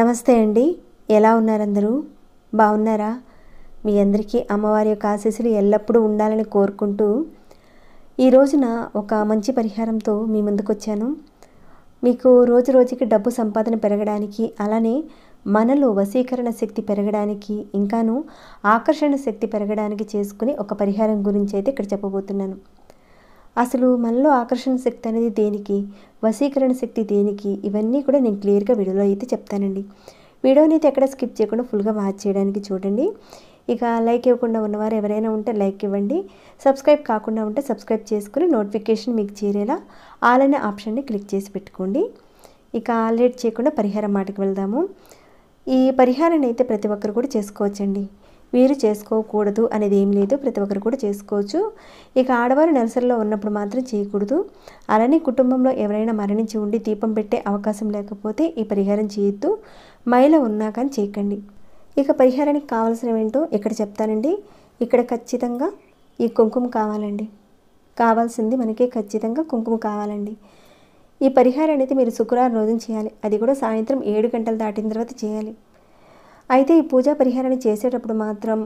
నమస్తే అండి ఎలా ఉన్నారందరూ బాగున్నారా మీ అందరికీ అమ్మవారి యొక్క ఆశీస్సులు ఎల్లప్పుడూ ఉండాలని కోరుకుంటూ ఈ రోజున ఒక మంచి పరిహారంతో మీ ముందుకు వచ్చాను మీకు రోజు రోజుకి డబ్బు సంపాదన పెరగడానికి అలానే మనలో వశీకరణ శక్తి పెరగడానికి ఇంకాను ఆకర్షణ శక్తి పెరగడానికి చేసుకునే ఒక పరిహారం గురించి అయితే ఇక్కడ చెప్పబోతున్నాను అసలు మనలో ఆకర్షణ శక్తి అనేది దేనికి వశీకరణ శక్తి దేనికి ఇవన్నీ కూడా నేను క్లియర్గా వీడియోలో అయితే చెప్తానండి వీడియోని అయితే ఎక్కడ స్కిప్ చేయకుండా ఫుల్గా వాచ్ చేయడానికి చూడండి ఇక లైక్ ఇవ్వకుండా ఉన్నవారు ఎవరైనా ఉంటే లైక్ ఇవ్వండి సబ్స్క్రైబ్ కాకుండా ఉంటే సబ్స్క్రైబ్ చేసుకుని నోటిఫికేషన్ మీకు చేరేలా ఆల్ అనే ఆప్షన్ని క్లిక్ చేసి పెట్టుకోండి ఇక లేట్ చేయకుండా పరిహారం మాటకి వెళ్దాము ఈ పరిహారాన్ని అయితే ప్రతి ఒక్కరు కూడా చేసుకోవచ్చండి వీరు చేసుకోకూడదు అనేది ఏం లేదు ప్రతి ఒక్కరు కూడా చేసుకోవచ్చు ఇక ఆడవారు నెలసరిలో ఉన్నప్పుడు మాత్రం చేయకూడదు అలానే కుటుంబంలో ఎవరైనా మరణించి ఉండి దీపం పెట్టే అవకాశం లేకపోతే ఈ పరిహారం చేయొద్దు మహిళ ఉన్నా కానీ చేయకండి ఇక పరిహారానికి కావాల్సినవి ఏంటో ఇక్కడ చెప్తానండి ఇక్కడ ఖచ్చితంగా ఈ కుంకుమ కావాలండి కావాల్సింది మనకి ఖచ్చితంగా కుంకుమ కావాలండి ఈ పరిహారం అనేది మీరు శుక్రవారం రోజున చేయాలి అది కూడా సాయంత్రం ఏడు గంటలు దాటిన తర్వాత చేయాలి అయితే ఈ పూజా పరిహారాన్ని చేసేటప్పుడు మాత్రం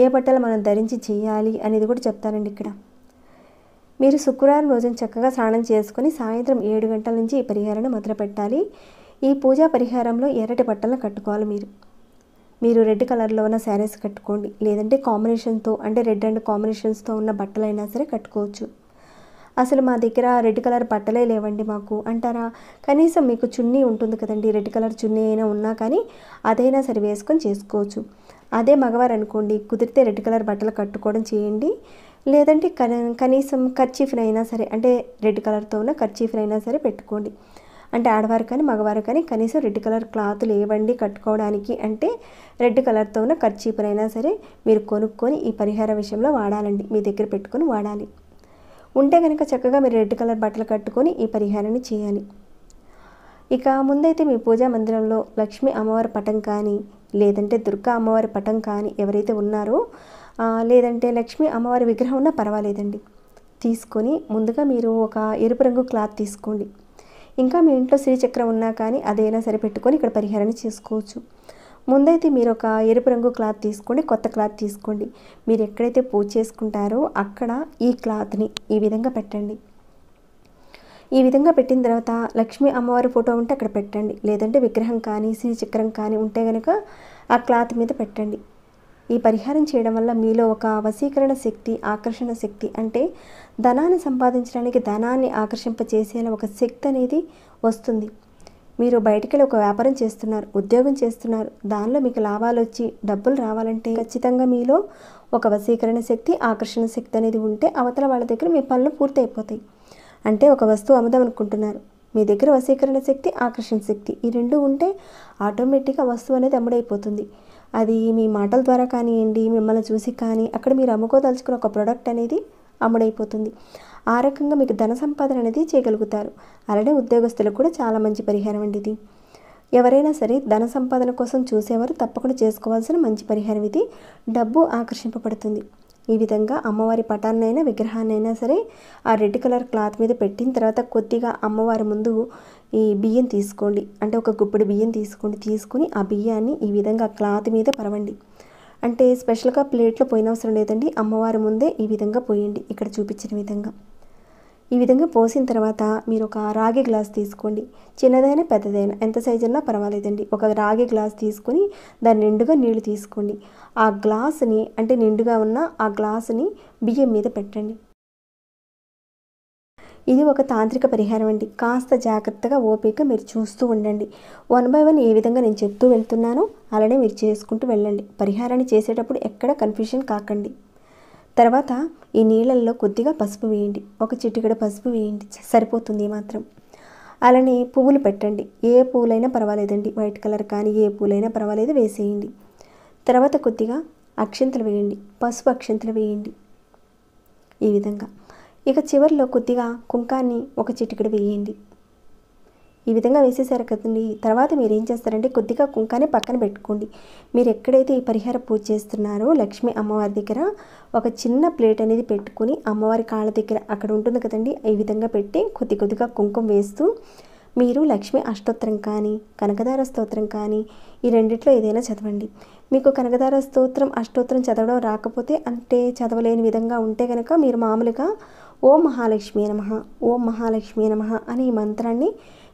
ఏ బట్టలు మనం ధరించి చేయాలి అనేది కూడా చెప్తానండి ఇక్కడ మీరు శుక్రవారం రోజున చక్కగా స్నానం చేసుకొని సాయంత్రం ఏడు గంటల నుంచి ఈ పరిహారాన్ని మొదలు పెట్టాలి ఈ పూజా పరిహారంలో ఎర్రటి బట్టలను కట్టుకోవాలి మీరు మీరు రెడ్ కలర్లో ఉన్న శారీస్ కట్టుకోండి లేదంటే కాంబినేషన్తో అంటే రెడ్ అండ్ కాంబినేషన్స్తో ఉన్న బట్టలైనా సరే కట్టుకోవచ్చు అసలు మా దగ్గర రెడ్ కలర్ బట్టలే లేవండి మాకు అంటారా కనీసం మీకు చున్నీ ఉంటుంది కదండి రెడ్ కలర్ చున్నీ అయినా ఉన్నా కానీ అదైనా సరే వేసుకొని చేసుకోవచ్చు అదే మగవారు అనుకోండి కుదిరితే రెడ్ కలర్ బట్టలు కట్టుకోవడం చేయండి లేదంటే కనీసం ఖర్చీఫ్నైనా సరే అంటే రెడ్ కలర్తో ఉన్న ఖర్చీఫ్నైనా సరే పెట్టుకోండి అంటే ఆడవారు కానీ మగవారు కానీ కనీసం రెడ్ కలర్ క్లాత్ లేవండి కట్టుకోవడానికి అంటే రెడ్ కలర్తో ఉన్న ఖర్చీపునైనా సరే మీరు కొనుక్కొని ఈ పరిహార విషయంలో వాడాలండి మీ దగ్గర పెట్టుకొని వాడాలి ఉంటే కనుక చక్కగా మీరు రెడ్ కలర్ బట్టలు కట్టుకొని ఈ పరిహారాన్ని చేయాలి ఇక ముందైతే మీ పూజా మందిరంలో లక్ష్మి అమ్మవారి పటం కానీ లేదంటే దుర్గా అమ్మవారి పటం కానీ ఎవరైతే ఉన్నారో లేదంటే లక్ష్మీ అమ్మవారి విగ్రహం ఉన్నా పర్వాలేదండి తీసుకొని ముందుగా మీరు ఒక ఎరుపు రంగు క్లాత్ తీసుకోండి ఇంకా మీ ఇంట్లో శ్రీచక్రం ఉన్నా కానీ అదైనా సరే పెట్టుకొని ఇక్కడ పరిహారాన్ని చేసుకోవచ్చు ముందైతే మీరు ఒక ఎరుపు రంగు క్లాత్ తీసుకోండి కొత్త క్లాత్ తీసుకోండి మీరు ఎక్కడైతే పూజ చేసుకుంటారో అక్కడ ఈ క్లాత్ని ఈ విధంగా పెట్టండి ఈ విధంగా పెట్టిన తర్వాత లక్ష్మీ అమ్మవారి ఫోటో ఉంటే అక్కడ పెట్టండి లేదంటే విగ్రహం కానీ శ్రీ చక్రం కానీ ఉంటే కనుక ఆ క్లాత్ మీద పెట్టండి ఈ పరిహారం చేయడం వల్ల మీలో ఒక వశీకరణ శక్తి ఆకర్షణ శక్తి అంటే ధనాన్ని సంపాదించడానికి ధనాన్ని ఆకర్షింపచేసేలా ఒక శక్తి అనేది వస్తుంది మీరు బయటికి ఒక వ్యాపారం చేస్తున్నారు ఉద్యోగం చేస్తున్నారు దానిలో మీకు లాభాలు వచ్చి డబ్బులు రావాలంటే ఖచ్చితంగా మీలో ఒక వశీకరణ శక్తి ఆకర్షణ శక్తి అనేది ఉంటే అవతల వాళ్ళ దగ్గర మీ పనులు పూర్తి అయిపోతాయి అంటే ఒక వస్తువు అమ్మదాం అనుకుంటున్నారు మీ దగ్గర వశీకరణ శక్తి ఆకర్షణ శక్తి ఈ రెండు ఉంటే ఆటోమేటిక్గా వస్తువు అనేది అమ్ముడైపోతుంది అది మీ మాటల ద్వారా కానివ్వండి మిమ్మల్ని చూసి కానీ అక్కడ మీరు అమ్ముకోదలుచుకున్న ఒక ప్రోడక్ట్ అనేది అమ్ముడైపోతుంది ఆ రకంగా మీకు ధన సంపాదన అనేది చేయగలుగుతారు అలానే ఉద్యోగస్తులకు కూడా చాలా మంచి పరిహారం అండి ఇది ఎవరైనా సరే ధన సంపాదన కోసం చూసేవారు తప్పకుండా చేసుకోవాల్సిన మంచి పరిహారం ఇది డబ్బు ఆకర్షింపబడుతుంది ఈ విధంగా అమ్మవారి పటాన్నైనా విగ్రహాన్నైనా సరే ఆ రెడ్ కలర్ క్లాత్ మీద పెట్టిన తర్వాత కొద్దిగా అమ్మవారి ముందు ఈ బియ్యం తీసుకోండి అంటే ఒక గుప్పిడి బియ్యం తీసుకోండి తీసుకుని ఆ బియ్యాన్ని ఈ విధంగా క్లాత్ మీద పరవండి అంటే స్పెషల్గా ప్లేట్లో పోయినవసరం లేదండి అమ్మవారి ముందే ఈ విధంగా పోయండి ఇక్కడ చూపించిన విధంగా ఈ విధంగా పోసిన తర్వాత మీరు ఒక రాగి గ్లాస్ తీసుకోండి చిన్నదైనా పెద్దదైనా ఎంత సైజు అన్నా పర్వాలేదండి ఒక రాగి గ్లాస్ తీసుకుని దాని నిండుగా నీళ్లు తీసుకోండి ఆ గ్లాస్ని అంటే నిండుగా ఉన్న ఆ గ్లాస్ని బియ్యం మీద పెట్టండి ఇది ఒక తాంత్రిక పరిహారం అండి కాస్త జాగ్రత్తగా ఓపిక మీరు చూస్తూ ఉండండి వన్ బై వన్ ఏ విధంగా నేను చెప్తూ వెళ్తున్నానో అలానే మీరు చేసుకుంటూ వెళ్ళండి పరిహారాన్ని చేసేటప్పుడు ఎక్కడ కన్ఫ్యూషన్ కాకండి తర్వాత ఈ నీళ్ళల్లో కొద్దిగా పసుపు వేయండి ఒక చిటికెడ పసుపు వేయండి సరిపోతుంది మాత్రం అలానే పువ్వులు పెట్టండి ఏ పూలైనా పర్వాలేదండి వైట్ కలర్ కానీ ఏ పూలైనా పర్వాలేదు వేసేయండి తర్వాత కొద్దిగా అక్షంతలు వేయండి పసుపు అక్షంతలు వేయండి ఈ విధంగా ఇక చివరిలో కొద్దిగా కుంకాన్ని ఒక చిటికడు వేయండి ఈ విధంగా వేసేసారు కదండి తర్వాత మీరు ఏం చేస్తారంటే కొద్దిగా కుంకాన్ని పక్కన పెట్టుకోండి మీరు ఎక్కడైతే ఈ పరిహార పూజ చేస్తున్నారో లక్ష్మి అమ్మవారి దగ్గర ఒక చిన్న ప్లేట్ అనేది పెట్టుకుని అమ్మవారి కాళ్ళ దగ్గర అక్కడ ఉంటుంది కదండి ఈ విధంగా పెట్టి కొద్ది కొద్దిగా కుంకుమ వేస్తూ మీరు లక్ష్మి అష్టోత్తరం కానీ కనకదార స్తోత్రం కానీ ఈ రెండిట్లో ఏదైనా చదవండి మీకు కనకదార స్తోత్రం అష్టోత్తరం చదవడం రాకపోతే అంటే చదవలేని విధంగా ఉంటే కనుక మీరు మామూలుగా ఓం మహాలక్ష్మీ నమ ఓం మహాలక్ష్మీ నమ అనే ఈ మంత్రాన్ని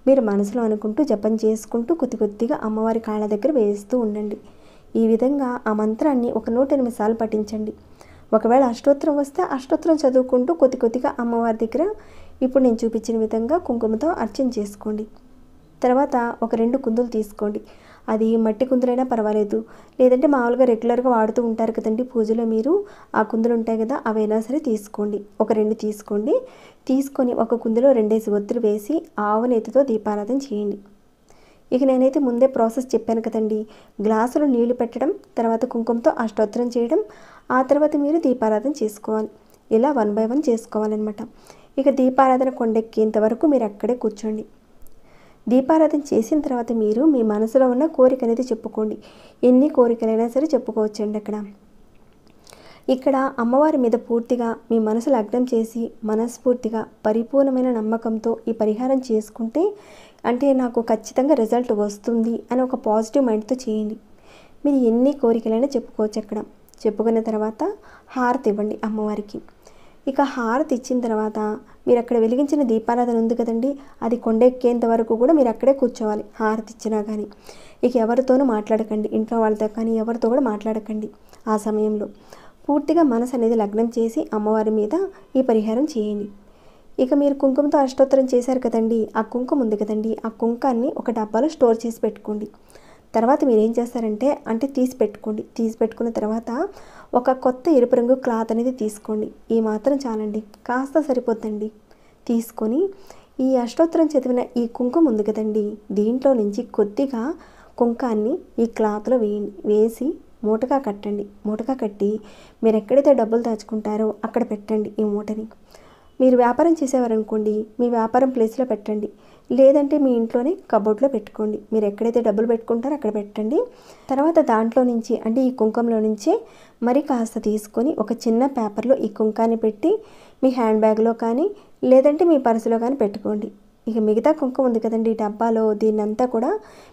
మీరు మనసులో అనుకుంటూ జపం చేసుకుంటూ కొద్ది కొద్దిగా అమ్మవారి కాళ్ళ దగ్గర వేస్తూ ఉండండి ఈ విధంగా ఆ మంత్రాన్ని ఒక నూట ఎనిమిది సార్లు పఠించండి ఒకవేళ అష్టోత్తరం వస్తే అష్టోత్తరం చదువుకుంటూ కొద్ది కొద్దిగా అమ్మవారి దగ్గర ఇప్పుడు నేను చూపించిన విధంగా కుంకుమతో అర్చన చేసుకోండి తర్వాత ఒక రెండు కుందులు తీసుకోండి అది మట్టి కుందులైనా పర్వాలేదు లేదంటే మామూలుగా రెగ్యులర్గా వాడుతూ ఉంటారు కదండి పూజలో మీరు ఆ కుందులు ఉంటాయి కదా అవైనా సరే తీసుకోండి ఒక రెండు తీసుకోండి తీసుకొని ఒక కుందులో రెండేసి ఒత్తులు వేసి ఆవు నేతితో దీపారాధన చేయండి ఇక నేనైతే ముందే ప్రాసెస్ చెప్పాను కదండి గ్లాసులో నీళ్లు పెట్టడం తర్వాత కుంకుమతో అష్టోత్తరం చేయడం ఆ తర్వాత మీరు దీపారాధన చేసుకోవాలి ఇలా వన్ బై వన్ చేసుకోవాలన్నమాట ఇక దీపారాధన కొండెక్కేంత వరకు మీరు అక్కడే కూర్చోండి దీపారాధన చేసిన తర్వాత మీరు మీ మనసులో ఉన్న కోరిక అనేది చెప్పుకోండి ఎన్ని కోరికలైనా సరే చెప్పుకోవచ్చండి అక్కడ ఇక్కడ అమ్మవారి మీద పూర్తిగా మీ మనసు లగ్నం చేసి మనస్ఫూర్తిగా పరిపూర్ణమైన నమ్మకంతో ఈ పరిహారం చేసుకుంటే అంటే నాకు ఖచ్చితంగా రిజల్ట్ వస్తుంది అని ఒక పాజిటివ్ మైండ్తో చేయండి మీరు ఎన్ని కోరికలైనా చెప్పుకోవచ్చు అక్కడ చెప్పుకున్న తర్వాత హారతి ఇవ్వండి అమ్మవారికి ఇక హారతి ఇచ్చిన తర్వాత మీరు అక్కడ వెలిగించిన దీపారాధన ఉంది కదండి అది కొండెక్కేంత వరకు కూడా మీరు అక్కడే కూర్చోవాలి హారతి ఇచ్చినా కానీ ఇక ఎవరితోనూ మాట్లాడకండి ఇంట్లో వాళ్ళతో కానీ ఎవరితో కూడా మాట్లాడకండి ఆ సమయంలో పూర్తిగా మనసు అనేది లగ్నం చేసి అమ్మవారి మీద ఈ పరిహారం చేయండి ఇక మీరు కుంకుమతో అష్టోత్తరం చేశారు కదండి ఆ కుంకుమ ఉంది కదండి ఆ కుంకాన్ని ఒక డబ్బాలో స్టోర్ చేసి పెట్టుకోండి తర్వాత మీరు ఏం చేస్తారంటే అంటే తీసి పెట్టుకోండి తీసి పెట్టుకున్న తర్వాత ఒక కొత్త ఎరుపు రంగు క్లాత్ అనేది తీసుకోండి ఈ మాత్రం చాలండి కాస్త సరిపోద్దండి తీసుకొని ఈ అష్టోత్తరం చదివిన ఈ కుంకుమ ఉంది కదండి దీంట్లో నుంచి కొద్దిగా కుంకాన్ని ఈ క్లాత్లో వేయండి వేసి మూటగా కట్టండి మూటగా కట్టి మీరు ఎక్కడైతే డబ్బులు దాచుకుంటారో అక్కడ పెట్టండి ఈ మూటని మీరు వ్యాపారం చేసేవారనుకోండి మీ వ్యాపారం ప్లేస్లో పెట్టండి లేదంటే మీ ఇంట్లోనే కబోర్డ్లో పెట్టుకోండి మీరు ఎక్కడైతే డబ్బులు పెట్టుకుంటారో అక్కడ పెట్టండి తర్వాత దాంట్లో నుంచి అంటే ఈ కుంకంలో నుంచే మరి కాస్త తీసుకొని ఒక చిన్న పేపర్లో ఈ కుంకాన్ని పెట్టి మీ హ్యాండ్ బ్యాగ్లో కానీ లేదంటే మీ పర్సులో కానీ పెట్టుకోండి ఇక మిగతా కుంకం ఉంది కదండి ఈ డబ్బాలో దీన్నంతా కూడా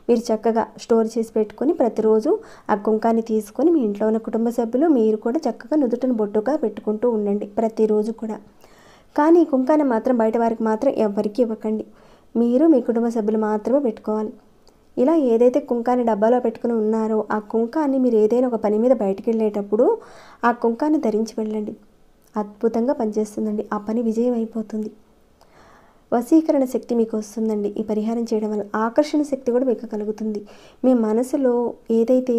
మీరు చక్కగా స్టోర్ చేసి పెట్టుకొని ప్రతిరోజు ఆ కుంకాన్ని తీసుకొని మీ ఇంట్లో ఉన్న కుటుంబ సభ్యులు మీరు కూడా చక్కగా నుదుటను బొట్టుగా పెట్టుకుంటూ ఉండండి ప్రతిరోజు కూడా కానీ ఈ కుంకాన్ని మాత్రం బయట వారికి మాత్రం ఎవ్వరికీ ఇవ్వకండి మీరు మీ కుటుంబ సభ్యులు మాత్రమే పెట్టుకోవాలి ఇలా ఏదైతే కుంకాన్ని డబ్బాలో పెట్టుకుని ఉన్నారో ఆ కుంకాన్ని మీరు ఏదైనా ఒక పని మీద బయటికి వెళ్ళేటప్పుడు ఆ కుంకాన్ని ధరించి వెళ్ళండి అద్భుతంగా పనిచేస్తుందండి ఆ పని విజయం అయిపోతుంది వశీకరణ శక్తి మీకు వస్తుందండి ఈ పరిహారం చేయడం వల్ల ఆకర్షణ శక్తి కూడా మీకు కలుగుతుంది మీ మనసులో ఏదైతే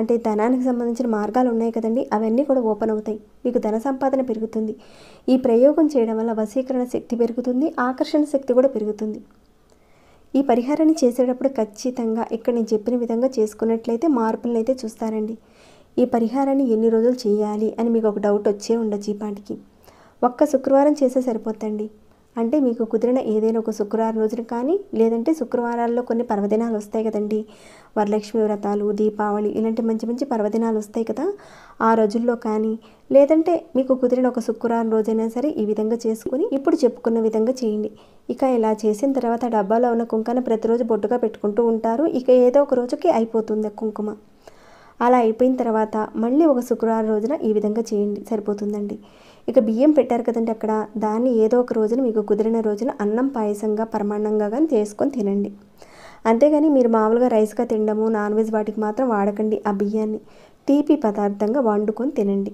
అంటే ధనానికి సంబంధించిన మార్గాలు ఉన్నాయి కదండి అవన్నీ కూడా ఓపెన్ అవుతాయి మీకు ధన సంపాదన పెరుగుతుంది ఈ ప్రయోగం చేయడం వల్ల వశీకరణ శక్తి పెరుగుతుంది ఆకర్షణ శక్తి కూడా పెరుగుతుంది ఈ పరిహారాన్ని చేసేటప్పుడు ఖచ్చితంగా ఇక్కడ నేను చెప్పిన విధంగా చేసుకున్నట్లయితే మార్పులను అయితే చూస్తారండి ఈ పరిహారాన్ని ఎన్ని రోజులు చేయాలి అని మీకు ఒక డౌట్ వచ్చే ఉండొచ్చు ఈ పాటికి ఒక్క శుక్రవారం చేస్తే సరిపోతండి అంటే మీకు కుదిరిన ఏదైనా ఒక శుక్రవారం రోజున కానీ లేదంటే శుక్రవారాల్లో కొన్ని పర్వదినాలు వస్తాయి కదండి వరలక్ష్మి వ్రతాలు దీపావళి ఇలాంటి మంచి మంచి పర్వదినాలు వస్తాయి కదా ఆ రోజుల్లో కానీ లేదంటే మీకు కుదిరిన ఒక శుక్రవారం రోజైనా సరే ఈ విధంగా చేసుకుని ఇప్పుడు చెప్పుకున్న విధంగా చేయండి ఇక ఇలా చేసిన తర్వాత డబ్బాలో ఉన్న కుంకాన ప్రతిరోజు బొట్టుగా పెట్టుకుంటూ ఉంటారు ఇక ఏదో ఒక రోజుకి అయిపోతుంది కుంకుమ అలా అయిపోయిన తర్వాత మళ్ళీ ఒక శుక్రవారం రోజున ఈ విధంగా చేయండి సరిపోతుందండి ఇక బియ్యం పెట్టారు కదండి అక్కడ దాన్ని ఏదో ఒక రోజున మీకు కుదిరిన రోజున అన్నం పాయసంగా పరమాండంగా కానీ చేసుకొని తినండి అంతేగాని మీరు మామూలుగా రైస్గా తినడము నాన్ వెజ్ వాటికి మాత్రం వాడకండి ఆ బియ్యాన్ని తీపి పదార్థంగా వండుకొని తినండి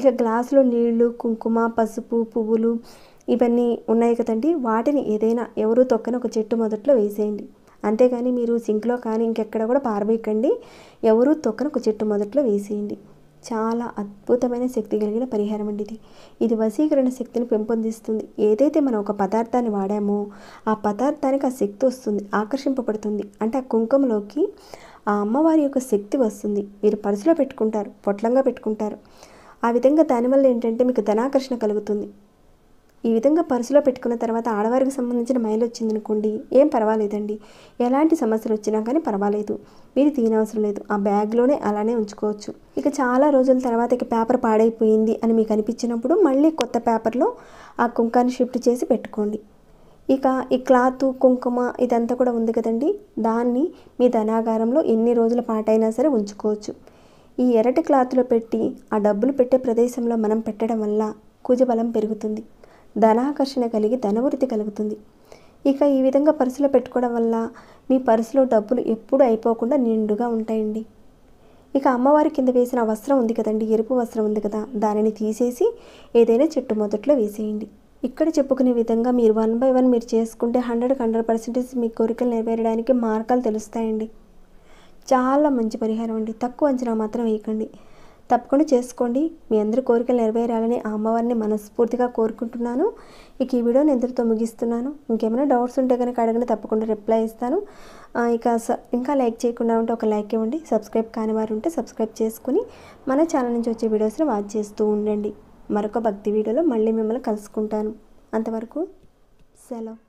ఇక గ్లాసులో నీళ్లు కుంకుమ పసుపు పువ్వులు ఇవన్నీ ఉన్నాయి కదండి వాటిని ఏదైనా ఎవరు తొక్కని ఒక చెట్టు మొదట్లో వేసేయండి అంతేగాని మీరు సింక్లో కానీ ఇంకెక్కడ కూడా పారవేయకండి ఎవరు తొక్కని ఒక చెట్టు మొదట్లో వేసేయండి చాలా అద్భుతమైన శక్తి కలిగిన పరిహారం అండి ఇది ఇది వశీకరణ శక్తిని పెంపొందిస్తుంది ఏదైతే మనం ఒక పదార్థాన్ని వాడామో ఆ పదార్థానికి ఆ శక్తి వస్తుంది ఆకర్షింపబడుతుంది అంటే ఆ కుంకుమలోకి ఆ అమ్మవారి యొక్క శక్తి వస్తుంది మీరు పర్సులో పెట్టుకుంటారు పొట్లంగా పెట్టుకుంటారు ఆ విధంగా దానివల్ల ఏంటంటే మీకు ధనాకర్షణ కలుగుతుంది ఈ విధంగా పర్సులో పెట్టుకున్న తర్వాత ఆడవారికి సంబంధించిన మైల్ వచ్చిందనుకోండి ఏం పర్వాలేదండి ఎలాంటి సమస్యలు వచ్చినా కానీ పర్వాలేదు మీరు తినవసరం లేదు ఆ బ్యాగ్లోనే అలానే ఉంచుకోవచ్చు ఇక చాలా రోజుల తర్వాత ఇక పేపర్ పాడైపోయింది అని మీకు అనిపించినప్పుడు మళ్ళీ కొత్త పేపర్లో ఆ కుంకాన్ని షిఫ్ట్ చేసి పెట్టుకోండి ఇక ఈ క్లాత్ కుంకుమ ఇదంతా కూడా ఉంది కదండి దాన్ని మీ ధనాగారంలో ఎన్ని రోజుల పాటైనా సరే ఉంచుకోవచ్చు ఈ ఎరటి క్లాత్లో పెట్టి ఆ డబ్బులు పెట్టే ప్రదేశంలో మనం పెట్టడం వల్ల కుజబలం పెరుగుతుంది ధనాకర్షణ కలిగి ధనవృద్ధి కలుగుతుంది ఇక ఈ విధంగా పర్సులో పెట్టుకోవడం వల్ల మీ పర్సులో డబ్బులు ఎప్పుడూ అయిపోకుండా నిండుగా ఉంటాయండి ఇక అమ్మవారి కింద వేసిన వస్త్రం ఉంది కదండి ఎరుపు వస్త్రం ఉంది కదా దానిని తీసేసి ఏదైనా చెట్టు మొదట్లో వేసేయండి ఇక్కడ చెప్పుకునే విధంగా మీరు వన్ బై వన్ మీరు చేసుకుంటే హండ్రెడ్కి హండ్రెడ్ పర్సెంటేజ్ మీ కోరికలు నెరవేరడానికి మార్గాలు తెలుస్తాయండి చాలా మంచి పరిహారం అండి తక్కువ అంచనా మాత్రం వేయకండి తప్పకుండా చేసుకోండి మీ అందరి కోరికలు నెరవేరాలని ఆ అమ్మవారిని మనస్ఫూర్తిగా కోరుకుంటున్నాను ఇక ఈ వీడియో నేను ఇద్దరితో ముగిస్తున్నాను ఇంకేమైనా డౌట్స్ ఉంటే కనుక అడగని తప్పకుండా రిప్లై ఇస్తాను ఇక ఇంకా లైక్ చేయకుండా ఉంటే ఒక లైక్ ఇవ్వండి సబ్స్క్రైబ్ కాని వారు ఉంటే సబ్స్క్రైబ్ చేసుకుని మన ఛానల్ నుంచి వచ్చే వీడియోస్ని వాచ్ చేస్తూ ఉండండి మరొక భక్తి వీడియోలో మళ్ళీ మిమ్మల్ని కలుసుకుంటాను అంతవరకు సెలవు